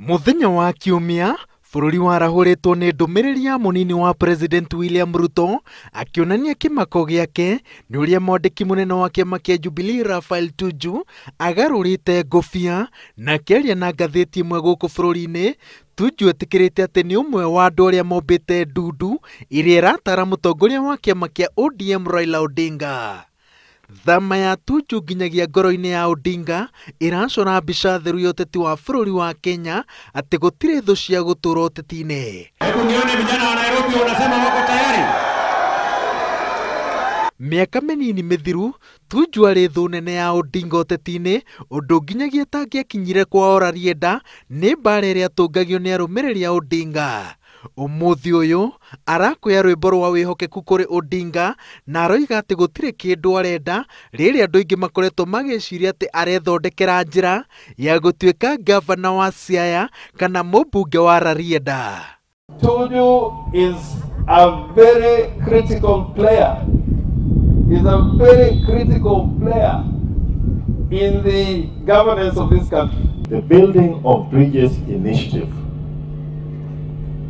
Muthenya wa kiumia bũrũri warahũrĩtwo nĩ ndũmĩrĩri ya mũnini wa president William Ruto akĩonania kĩmako gĩake nĩ ũrĩa mwandĩki mũnene wa kĩama kĩa Jubilee rafael Tuju agarũrĩte ngũbia na akĩaria na ngathĩti ĩmwe gũkũ bũrũri-inĩ Tuju etĩkĩrĩte atĩ nĩ ũmwe wa andũ arĩa mombĩte ndundu iria ĩratara mũtongoria wa kĩama kĩa ODM Raila Odinga thama ya tuju nginyagia ngoro-inĩ ya odinga ĩracora mbica theru ya ũteti wa bũrũri wa kenya atĩ gũtirĩ thũ cia gũtũra ũteti-inĩ nione wa nairobi wanasema wako tayari mĩaka mĩnini mĩthiru tuju arĩ thũ nene ya odinga ũteti-inĩ ũndũ nginyagia atangĩakinyire kwa rienda nĩ mbaara ĩrĩa atũngagio nĩ arũmĩrĩri a odinga ũmũthĩ ũyũ arakwĩa rwĩmbo rwa wĩhokeku kũrĩ ũdinga na aroiga atĩ gũtirĩ kĩndũ arenda rĩrĩa andũ aingĩ makoretwo magĩciria atĩ arethondekera njĩra ya gũtuĩka gavana wa siaya kana mũmbunge wa rarienda The building of bridges initiative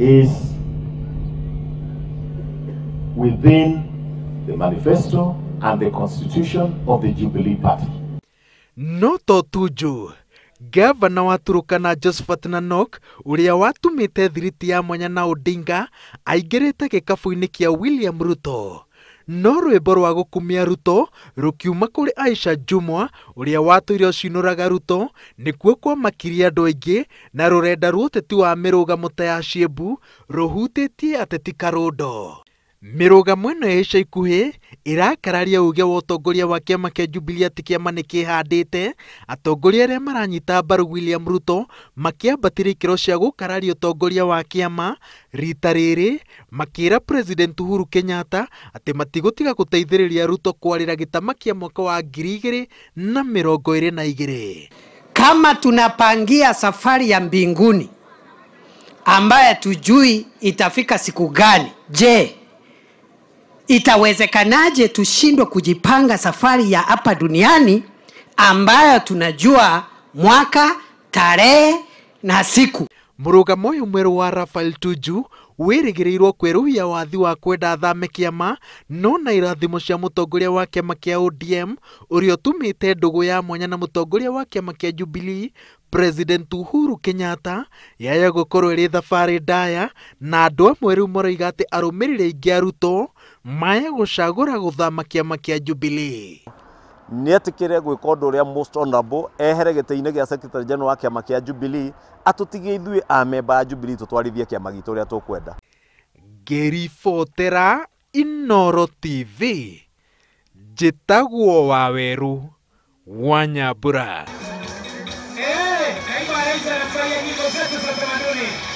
is within the manifesto and the constitution of the Jubilee Party. Noto tuju gavana wa Turukana Josephat Nanok uria watumite thiriti ya Mwanya na Odinga aingirite gikabu-ini kia William Ruto no rwimbo rwa gukumia ruto rukiuma kuri aisha jumwa uria watwire ucinuraga ruto nikuo kwamakirie andu aingi na rurenda rwa uteti wa mirugamo ta ya ciembu ruhutitie ateti mirugamo ino ya ica ikuhi irakararia uge wa ũtongoria wa kĩama kĩa Jubilee ati kiama ni kihandite atongoria arĩa maranyita mbaru William Ruto makiambatire ikĩro cia gũkararia ũtongoria wa kĩama rita rĩrĩ makira President Uhuru Kenyatta atĩ matigũtiga gũteithĩrĩria Ruto kwarĩra gĩtama kĩa mwaka wa ngiri igĩrĩ na mirongo iri na igiri kama tunapangia safari ya mbinguni ambaye tujui itafika siku gani je itawezekanaje tushindwe kujipanga safari ya hapa duniani ambayo tunajua mwaka tarehe na siku murugamo uyu mweru wa rafael tuju wirigirirwo kweruhia wathi wa kwenda thame kiama no na irathimo cia mutongoria wa kiama kia odm uria utumite ndugu ya mwanya na mutongoria wa kiama kia jubilee president uhuru kenyatta yaya gukorwo iri thabarĩ ndaya na andu amwe riu maroiga ati arumirire aingi aruto maye gucagura guthama kiama kia Jubilee nä etä gwä ka å ndå å ehere gä tä-inä gä secretary general wa kä kia Jubilee atå tigie ithuä amemba ya Jubilee tå twarithie kä ama gitå å Inoro TV wa waweru wanyambura hey,